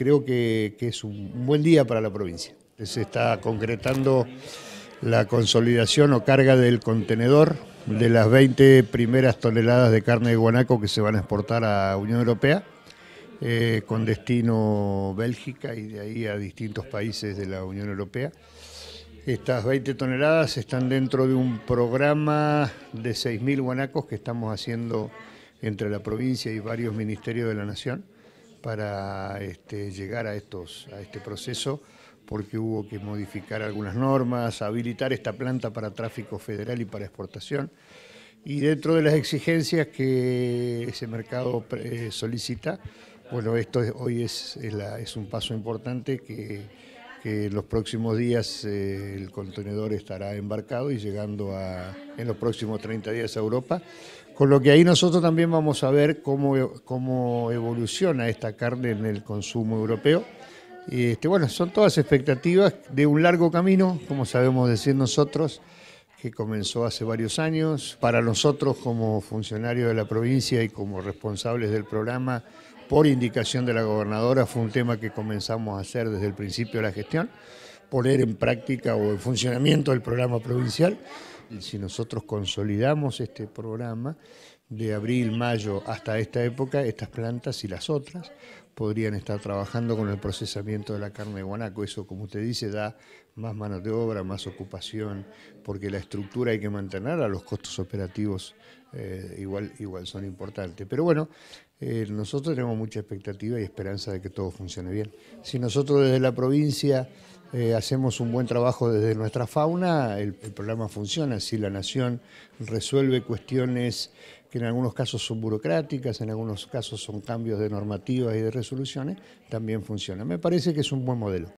creo que, es un buen día para la provincia. Se está concretando la consolidación o carga del contenedor de las 20 primeras toneladas de carne de guanaco que se van a exportar a Unión Europea, eh, con destino Bélgica y de ahí a distintos países de la Unión Europea. Estas 20 toneladas están dentro de un programa de 6.000 guanacos que estamos haciendo entre la provincia y varios ministerios de la Nación para este, llegar a, estos, a este proceso porque hubo que modificar algunas normas, habilitar esta planta para tráfico federal y para exportación. Y dentro de las exigencias que ese mercado eh, solicita, bueno, esto hoy es, es un paso importante que que en los próximos días eh, el contenedor estará embarcado y llegando a, en los próximos 30 días a Europa. Con lo que ahí nosotros también vamos a ver cómo, cómo evoluciona esta carne en el consumo europeo. Este, bueno, son todas expectativas de un largo camino, como sabemos decir nosotros que comenzó hace varios años. Para nosotros como funcionarios de la provincia y como responsables del programa, por indicación de la gobernadora, fue un tema que comenzamos a hacer desde el principio de la gestión, poner en práctica o en funcionamiento el programa provincial si nosotros consolidamos este programa, de abril, mayo hasta esta época, estas plantas y las otras podrían estar trabajando con el procesamiento de la carne de guanaco. Eso, como usted dice, da más mano de obra, más ocupación, porque la estructura hay que mantenerla, los costos operativos eh, igual, son importantes. Pero bueno, eh, nosotros tenemos mucha expectativa y esperanza de que todo funcione bien. Si nosotros desde la provincia eh, hacemos un buen trabajo desde nuestra fauna, el, el programa funciona. Si la nación resuelve cuestiones que en algunos casos son burocráticas, en algunos casos son cambios de normativas y de resoluciones, también funciona. Me parece que es un buen modelo.